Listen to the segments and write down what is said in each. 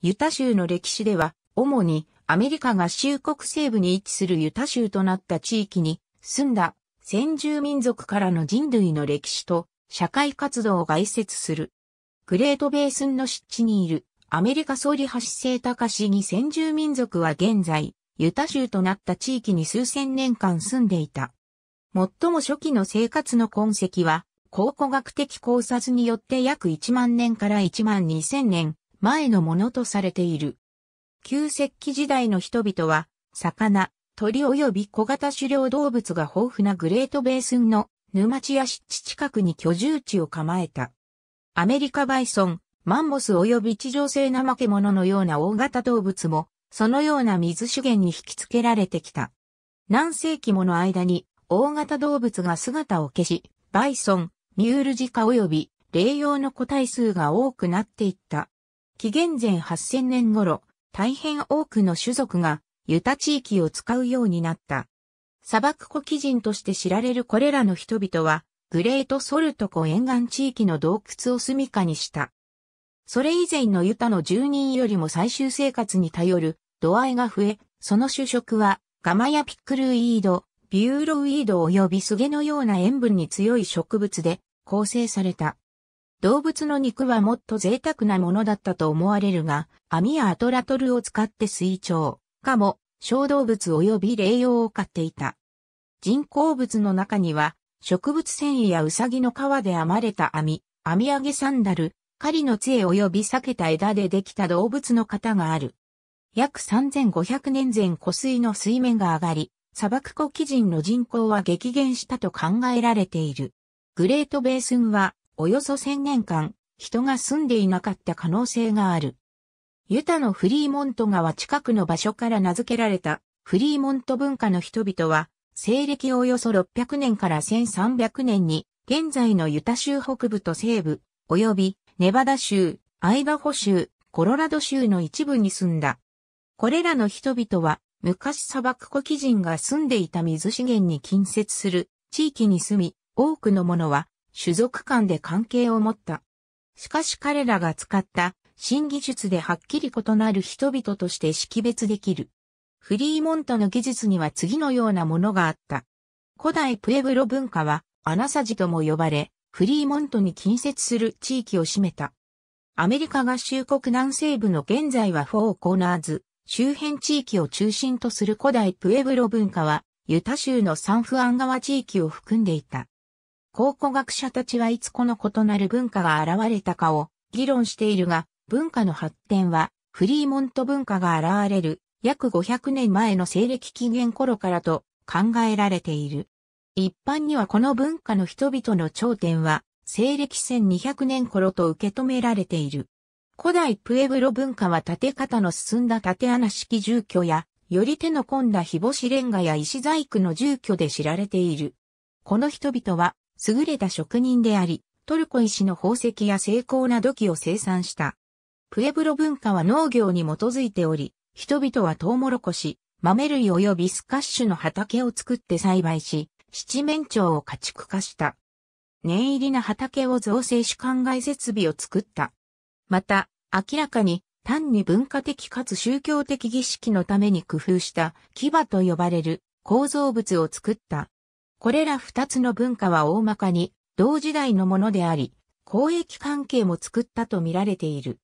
ユタ州の歴史では、主にアメリカ合衆国西部に位置するユタ州となった地域に住んだ先住民族からの人類の歴史と社会活動を概説する。グレートベースンの湿地にいるアメリカ総理橋聖隆市に先住民族は現在、ユタ州となった地域に数千年間住んでいた。最も初期の生活の痕跡は、考古学的考察によって約1万年から1万2000年前のものとされている。旧石器時代の人々は、魚、鳥及び小型狩猟動物が豊富なグレートベースンの沼地や湿地近くに居住地を構えた。アメリカバイソン、マンモス及び地上性怠け者のような大型動物も、そのような水資源に引きつけられてきた。何世紀もの間に、大型動物が姿を消し、バイソン、ミュールジカ及び、霊用の個体数が多くなっていった。紀元前8000年頃、大変多くの種族がユタ地域を使うようになった。砂漠古貴人として知られるこれらの人々は、グレートソルト湖沿岸地域の洞窟を住処にした。それ以前のユタの住人よりも最終生活に頼る度合いが増え、その主食はガマやピックルウィード、ビューロウィード及びスゲのような塩分に強い植物で構成された。動物の肉はもっと贅沢なものだったと思われるが、網やアトラトルを使って水鳥、かも、小動物及び霊用を飼っていた。人工物の中には、植物繊維やウサギの皮で編まれた網、網上げサンダル、狩りの杖及び裂けた枝でできた動物の型がある。約3500年前湖水の水面が上がり、砂漠古貴人の人口は激減したと考えられている。グレートベースンはおよそ1000年間、人が住んでいなかった可能性がある。ユタのフリーモント川近くの場所から名付けられたフリーモント文化の人々は、西暦およそ600年から1300年に、現在のユタ州北部と西部、及びネバダ州、アイダホ州、コロラド州の一部に住んだ。これらの人々は、昔砂漠古貴人が住んでいた水資源に近接する地域に住み、多くのものは種族間で関係を持った。しかし彼らが使った新技術ではっきり異なる人々として識別できる。フリーモントの技術には次のようなものがあった。古代プエブロ文化はアナサジとも呼ばれ、フリーモントに近接する地域を占めた。アメリカ合衆国南西部の現在はフォーコーナーズ、周辺地域を中心とする古代プエブロ文化は、ユタ州のサンフアン川地域を含んでいた。考古学者たちはいつこの異なる文化が現れたかを議論しているが、文化の発展はフリーモント文化が現れる約500年前の西暦紀元頃からと考えられている。一般にはこの文化の人々の頂点は西暦1200年頃と受け止められている。古代プエブロ文化は建て方の進んだ縦穴式住居や、より手の込んだ日干しレンガや石細工の住居で知られている。この人々は優れた職人であり、トルコ石の宝石や精巧な土器を生産した。プエブロ文化は農業に基づいており、人々はトウモロコシ、豆類及びスカッシュの畑を作って栽培し、七面鳥を家畜化した。念入りな畑を造成し灌漑設備を作った。また、明らかに単に文化的かつ宗教的儀式のために工夫した牙と呼ばれる構造物を作った。これら二つの文化は大まかに同時代のものであり、交易関係も作ったと見られている。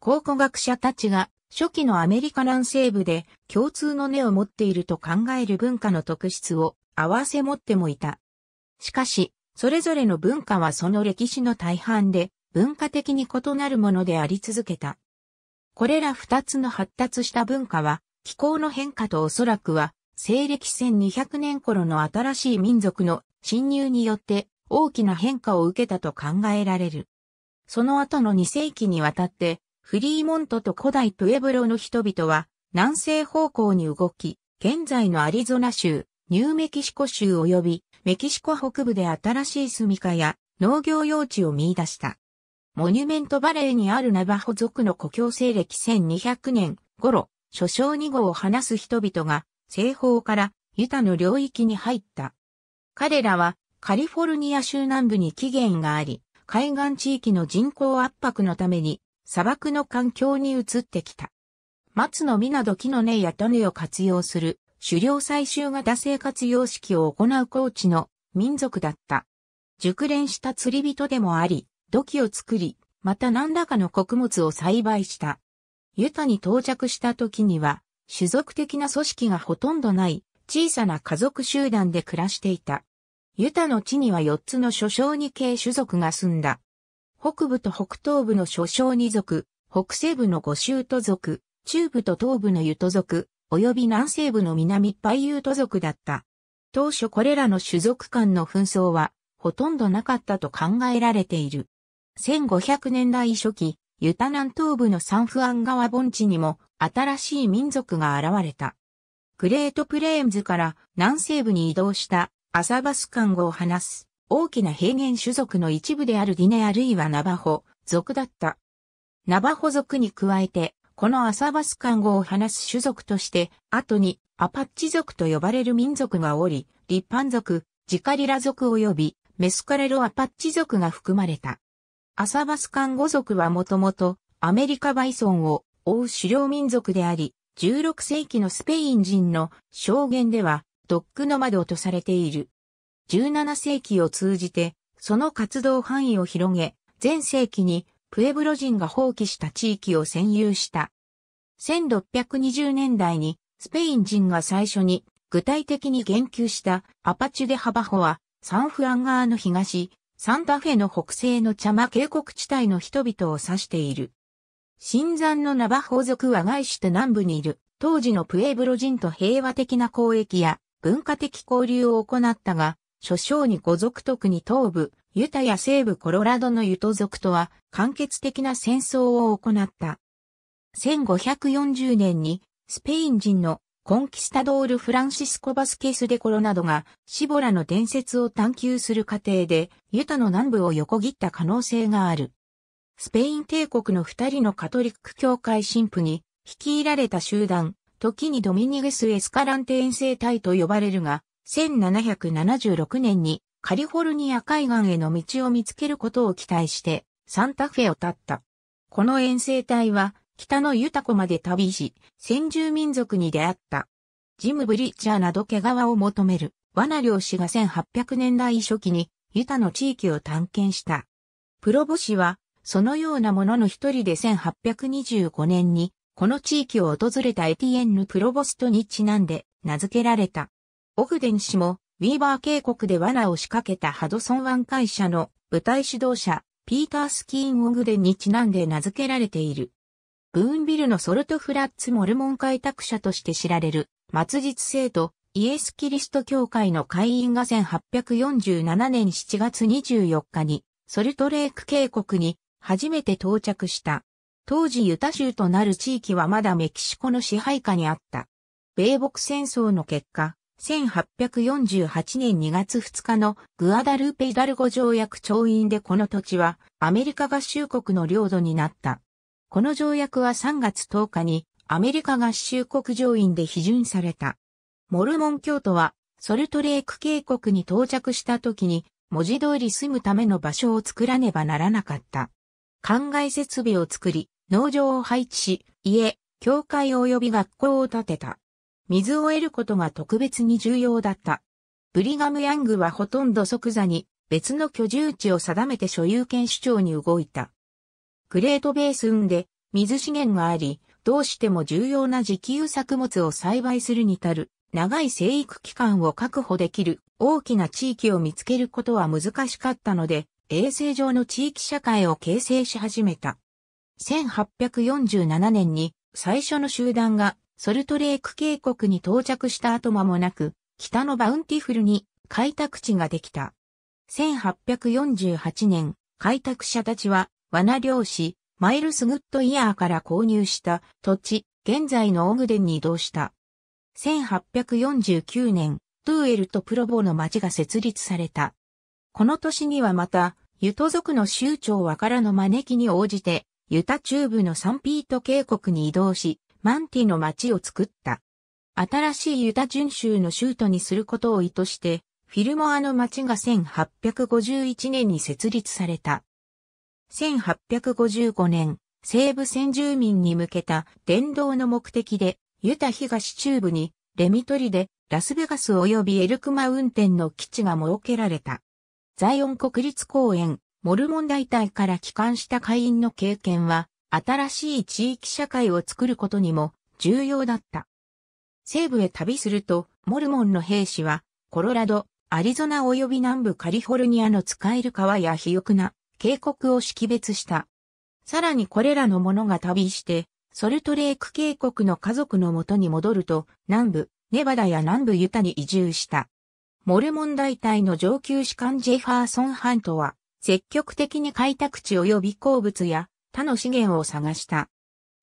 考古学者たちが初期のアメリカ南西部で共通の根を持っていると考える文化の特質を合わせ持ってもいた。しかし、それぞれの文化はその歴史の大半で文化的に異なるものであり続けた。これら二つの発達した文化は気候の変化とおそらくは西暦1200年頃の新しい民族の侵入によって大きな変化を受けたと考えられる。その後の2世紀にわたって、フリーモントと古代プエブロの人々は南西方向に動き、現在のアリゾナ州、ニューメキシコ州及びメキシコ北部で新しい住処や農業用地を見出した。モニュメントバレーにあるナバホ族の故郷西暦1200年頃、諸将二号を話す人々が西方からユタの領域に入った。彼らはカリフォルニア州南部に起源があり、海岸地域の人口圧迫のために砂漠の環境に移ってきた。松の実など木の根や種を活用する狩猟採集型生活様式を行う高地の民族だった。熟練した釣り人でもあり、土器を作り、また何らかの穀物を栽培した。ユタに到着した時には、種族的な組織がほとんどない小さな家族集団で暮らしていた。ユタの地には4つの諸小二系種族が住んだ。北部と北東部の諸小二族、北西部の五州都族、中部と東部のユト族、及び南西部の南パイユート族だった。当初これらの種族間の紛争はほとんどなかったと考えられている。1500年代初期、ユタ南東部のサンフアン川盆地にも新しい民族が現れた。グレートプレーンズから南西部に移動したアサバスカン語を話す大きな平原種族の一部であるディネあるいはナバホ族だった。ナバホ族に加えて、このアサバスカン語を話す種族として、後にアパッチ族と呼ばれる民族がおり、リッパン族、ジカリラ族及びメスカレロアパッチ族が含まれた。アサバスカン語族はもともとアメリカバイソンを追う狩猟民族であり、16世紀のスペイン人の証言ではドッグノマドとされている。17世紀を通じてその活動範囲を広げ、前世紀にプエブロ人が放棄した地域を占有した。1620年代にスペイン人が最初に具体的に言及したアパチュでハバホはサンフランガーの東、サンタフェの北西の茶間渓谷地帯の人々を指している。新山のナバホ族は外して南部にいる当時のプエブロ人と平和的な交易や文化的交流を行ったが、諸将に五族特に東部、ユタや西部コロラドのユト族とは完結的な戦争を行った。1540年にスペイン人のコンキスタドール・フランシスコ・バスケス・デ・コロなどが、シボラの伝説を探求する過程で、ユタの南部を横切った可能性がある。スペイン帝国の二人のカトリック教会神父に、率いられた集団、時にドミニゲス・エスカランテ遠征隊と呼ばれるが、1776年にカリフォルニア海岸への道を見つけることを期待して、サンタフェを立った。この遠征隊は、北のユタコまで旅し、先住民族に出会った。ジム・ブリッチャーなど毛皮を求める、罠漁師が1800年代初期に、ユタの地域を探検した。プロボ氏は、そのようなものの一人で1825年に、この地域を訪れたエティエンヌ・プロボストにちなんで、名付けられた。オグデン氏も、ウィーバー渓谷で罠を仕掛けたハドソン湾会社の舞台指導者、ピーター・スキーン・オグデンにちなんで名付けられている。ブーンビルのソルトフラッツモルモン開拓者として知られる、末日生徒、イエス・キリスト教会の会員が1847年7月24日に、ソルトレーク渓谷に初めて到着した。当時ユタ州となる地域はまだメキシコの支配下にあった。米国戦争の結果、1848年2月2日のグアダルーペ・イダルゴ条約調印でこの土地はアメリカ合衆国の領土になった。この条約は3月10日にアメリカ合衆国上院で批准された。モルモン教徒はソルトレーク渓谷に到着した時に文字通り住むための場所を作らねばならなかった。灌漑設備を作り、農場を配置し、家、教会及び学校を建てた。水を得ることが特別に重要だった。ブリガム・ヤングはほとんど即座に別の居住地を定めて所有権主張に動いた。プレートベース運で水資源があり、どうしても重要な自給作物を栽培するに足る長い生育期間を確保できる大きな地域を見つけることは難しかったので、衛生上の地域社会を形成し始めた。1847年に最初の集団がソルトレーク渓谷に到着した後間もなく、北のバウンティフルに開拓地ができた。1848年、開拓者たちは罠漁師、マイルス・グッドイヤーから購入した土地、現在のオグデンに移動した。1849年、トゥーエルとプロボの町が設立された。この年にはまた、ユト族の州長和からの招きに応じて、ユタ中部のサンピート渓谷に移動し、マンティの町を作った。新しいユタ巡州の州都にすることを意図して、フィルモアの町が1851年に設立された。1855年、西部先住民に向けた伝道の目的で、ユタ東中部にレミトリでラスベガス及びエルクマウンテンの基地が設けられた。ザイオン国立公園、モルモン大隊から帰還した会員の経験は、新しい地域社会を作ることにも重要だった。西部へ旅すると、モルモンの兵士は、コロラド、アリゾナ及び南部カリフォルニアの使える川や肥沃な渓谷を識別した。さらにこれらのものが旅して、ソルトレーク渓谷の家族の元に戻ると、南部、ネバダや南部ユタに移住した。モルモン大隊の上級士官ジェファーソン・ハントは、積極的に開拓地及び鉱物や他の資源を探した。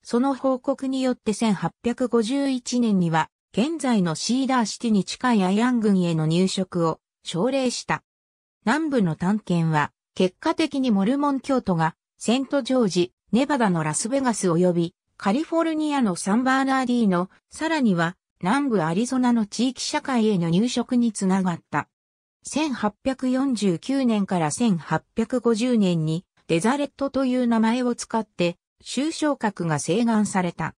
その報告によって1851年には、現在のシーダーシティに近いアイアン軍への入植を奨励した。南部の探検は結果的にモルモン教徒が、セントジョージ、ネバダのラスベガス及び、カリフォルニアのサンバーナーディーノ、さらには、南部アリゾナの地域社会への入植につながった。1849年から1850年にデザレットという名前を使って州昇格が請願された。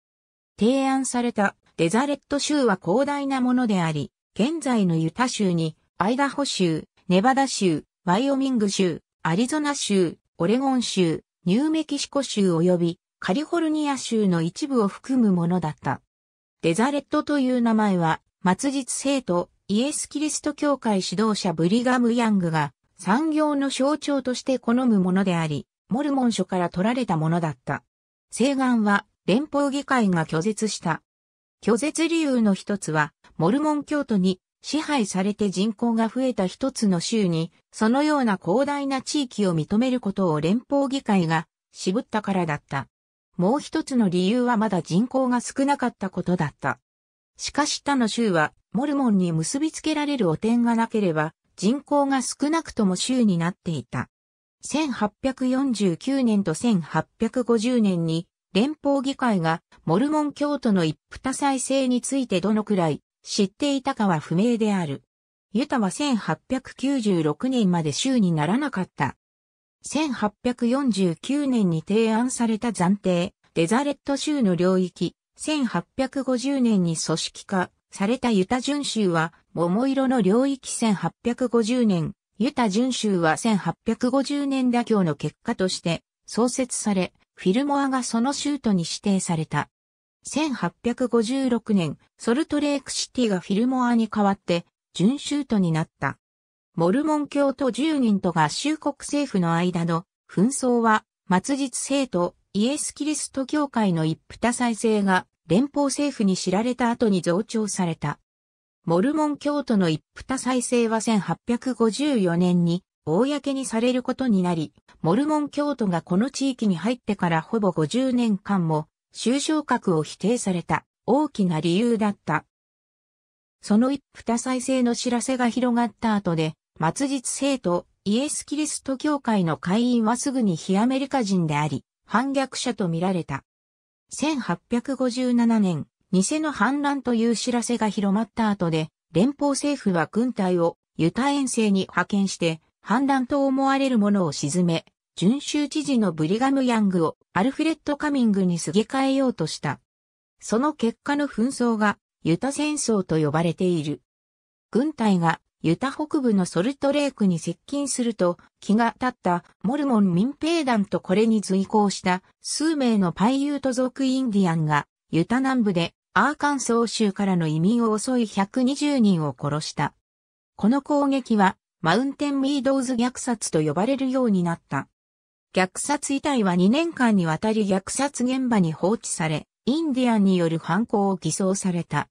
提案されたデザレット州は広大なものであり、現在のユタ州にアイダホ州、ネバダ州、ワイオミング州、アリゾナ州、オレゴン州、ニューメキシコ州及びカリフォルニア州の一部を含むものだった。デザレットという名前は、末日生徒、イエス・キリスト教会指導者ブリガム・ヤングが産業の象徴として好むものであり、モルモン書から取られたものだった。請願は連邦議会が拒絶した。拒絶理由の一つは、モルモン教徒に支配されて人口が増えた一つの州に、そのような広大な地域を認めることを連邦議会が渋ったからだった。もう一つの理由はまだ人口が少なかったことだった。しかし他の州は、モルモンに結びつけられる汚点がなければ、人口が少なくとも州になっていた。1849年と1850年に、連邦議会がモルモン教徒の一夫多妻制についてどのくらい知っていたかは不明である。ユタは1896年まで州にならなかった。1849年に提案された暫定、デザレット州の領域、1850年に組織化されたユタ巡州は、桃色の領域1850年、ユタ巡州は1850年妥協の結果として創設され、フィルモアがその州都に指定された。1856年、ソルトレークシティがフィルモアに代わって、準州都になった。モルモン教と住人と合衆国政府の間の紛争は、末日生徒イエス・キリスト教会の一夫多妻制が連邦政府に知られた後に増長された。モルモン教徒の一夫多妻制は1854年に公にされることになり、モルモン教徒がこの地域に入ってからほぼ50年間も収賞格を否定された大きな理由だった。その一夫多妻制の知らせが広がった後で、末日生徒イエス・キリスト教会の会員はすぐに非アメリカ人であり、反逆者と見られた。1857年、偽の反乱という知らせが広まった後で、連邦政府は軍隊をユタ遠征に派遣して、反乱と思われるものを沈め、準州知事のブリガム・ヤングをアルフレッド・カミングにすげ替えようとした。その結果の紛争がユタ戦争と呼ばれている。軍隊がユタ北部のソルトレークに接近すると気が立ったモルモン民兵団とこれに随行した数名のパイユート族インディアンがユタ南部でアーカンソー州からの移民を襲い120人を殺した。この攻撃はマウンテンミードーズ虐殺と呼ばれるようになった。虐殺遺体は2年間にわたり虐殺現場に放置され、インディアンによる犯行を偽装された。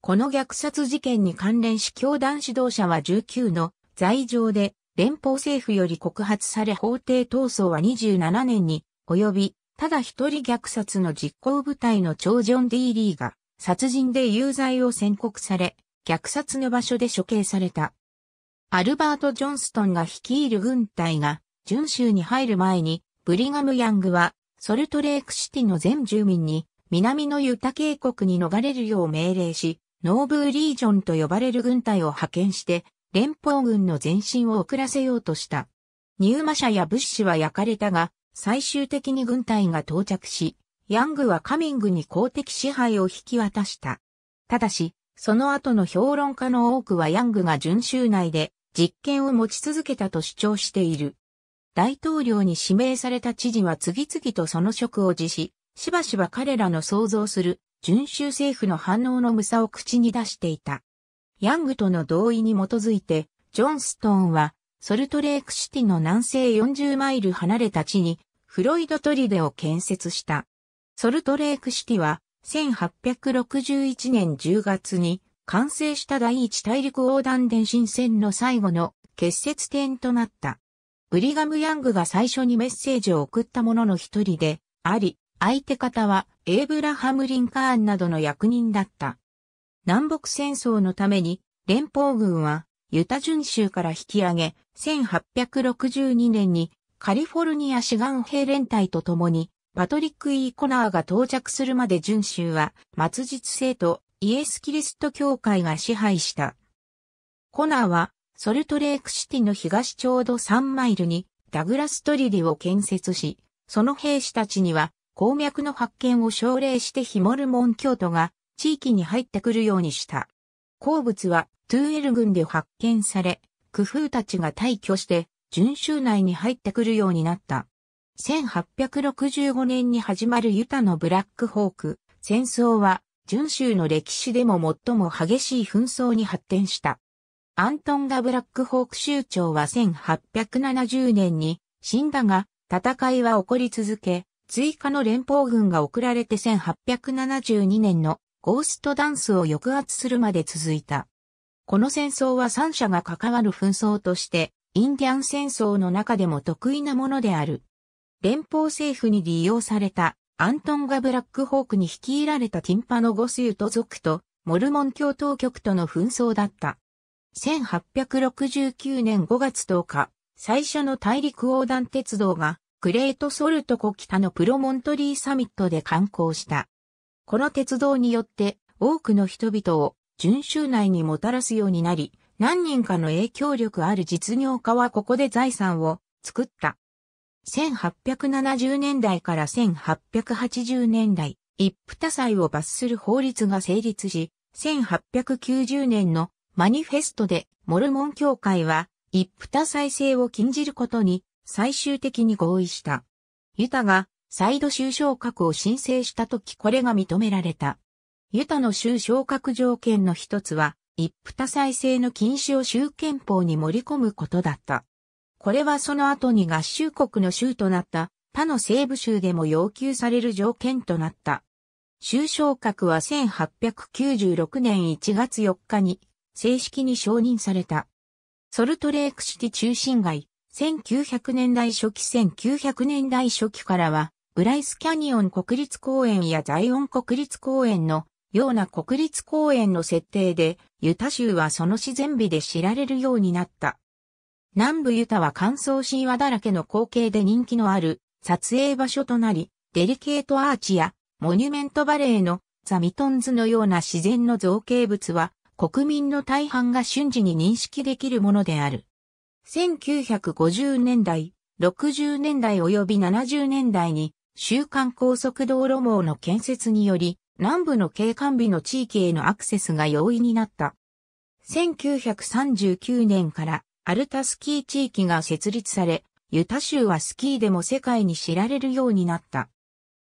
この虐殺事件に関連し教団指導者は19の罪状で連邦政府より告発され法廷闘争は27年に及び、ただ一人虐殺の実行部隊の長ジョン・ディーリーが殺人で有罪を宣告され、虐殺の場所で処刑された。アルバート・ジョンストンが率いる軍隊が準州に入る前に、ブリガム・ヤングは、ソルトレークシティの全住民に、南のユタ渓谷に逃れるよう命令し、ノーブーリージョンと呼ばれる軍隊を派遣して、連邦軍の前進を遅らせようとした。入マ者や物資は焼かれたが、最終的に軍隊が到着し、ヤングはカミングに公的支配を引き渡した。ただし、その後の評論家の多くはヤングが準州内で実権を持ち続けたと主張している。大統領に指名された知事は次々とその職を辞し、しばしば彼らの想像する、遵守政府の反応の無さを口に出していた。ヤングとの同意に基づいて、ジョンストーンは、ソルトレークシティの南西40マイル離れた地に、フロイドトリデを建設した。ソルトレークシティは、1861年10月に、完成した第一大陸横断電信線の最後の結節点となった。ブリガム・ヤングが最初にメッセージを送った者の一人で、あり、相手方はエイブラハム・リンカーンなどの役人だった。南北戦争のために、連邦軍はユタ巡州から引き上げ、1862年にカリフォルニア志願兵連隊と共に、パトリック・イー・コナーが到着するまで巡州は、末日生徒イエス・キリスト教会が支配した。コナーは、ソルトレークシティの東ちょうど3マイルにダグラストリリを建設し、その兵士たちには鉱脈の発見を奨励してヒモルモン教徒が地域に入ってくるようにした。鉱物はトゥーエル軍で発見され、工夫たちが退去して準州内に入ってくるようになった。1865年に始まるユタのブラックホーク戦争は準州の歴史でも最も激しい紛争に発展した。アントン・ガ・ブラックホーク州長は1870年に死んだが、戦いは起こり続け、追加の連邦軍が送られて1872年のゴーストダンスを抑圧するまで続いた。この戦争は三者が関わる紛争として、インディアン戦争の中でも得意なものである。連邦政府に利用されたアントン・ガ・ブラックホークに率いられたティンパのゴスユト族とモルモン共闘局との紛争だった。1869年5月10日、最初の大陸横断鉄道が、グレートソルト湖北のプロモントリーサミットで観光した。この鉄道によって、多くの人々を、順州内にもたらすようになり、何人かの影響力ある実業家はここで財産を作った。1870年代から1880年代、一夫多妻を罰する法律が成立し、1890年のマニフェストで、モルモン教会は、一夫多妻制を禁じることに、最終的に合意した。ユタが、再度州昇格を申請したとき、これが認められた。ユタの州昇格条件の一つは、一夫多妻制の禁止を州憲法に盛り込むことだった。これはその後に合衆国の州となった他の西部州でも要求される条件となった。州昇格は1896年1月4日に正式に承認された。ソルトレークシティ中心街、1900年代初期1900年代初期からは、ブライスキャニオン国立公園やザイオン国立公園のような国立公園の設定で、ユタ州はその自然美で知られるようになった。南部ユタは乾燥神話だらけの光景で人気のある撮影場所となり、デリケートアーチやモニュメントバレーのザミトンズのような自然の造形物は国民の大半が瞬時に認識できるものである。1950年代、60年代及び70年代に、週間高速道路網の建設により、南部の景観美の地域へのアクセスが容易になった。1939年からアルタスキー地域が設立され、ユタ州はスキーでも世界に知られるようになった。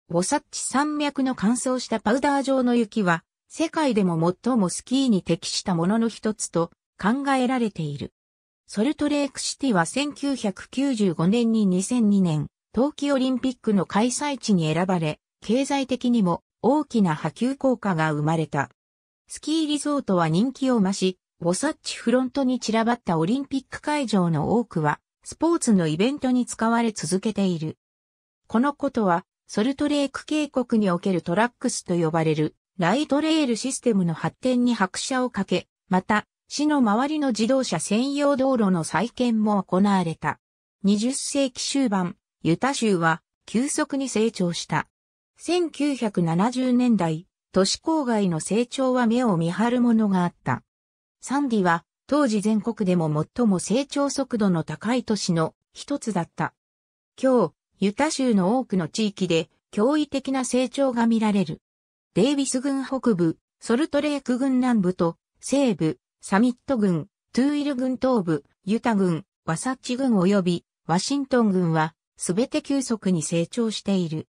ウォサッチ山脈の乾燥したパウダー状の雪は世界でも最もスキーに適したものの一つと考えられている。ソルトレークシティは1995年に2002年、冬季オリンピックの開催地に選ばれ、経済的にも大きな波及効果が生まれた。スキーリゾートは人気を増し、ボサッチフロントに散らばったオリンピック会場の多くは、スポーツのイベントに使われ続けている。このことは、ソルトレーク渓谷におけるトラックスと呼ばれるライトレールシステムの発展に拍車をかけ、また、市の周りの自動車専用道路の再建も行われた。20世紀終盤、ユタ州は急速に成長した。1970年代、都市郊外の成長は目を見張るものがあった。サンディは当時全国でも最も成長速度の高い都市の一つだった。今日、ユタ州の多くの地域で驚異的な成長が見られる。デイビス郡北部、ソルトレーク郡南部と西部、サミット郡、トゥーイル郡東部、ユタ郡、ワサッチ郡及びワシントン郡はすべて急速に成長している。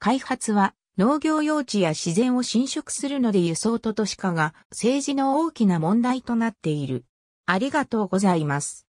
開発は農業用地や自然を侵食するので輸送と都市化が政治の大きな問題となっている。ありがとうございます。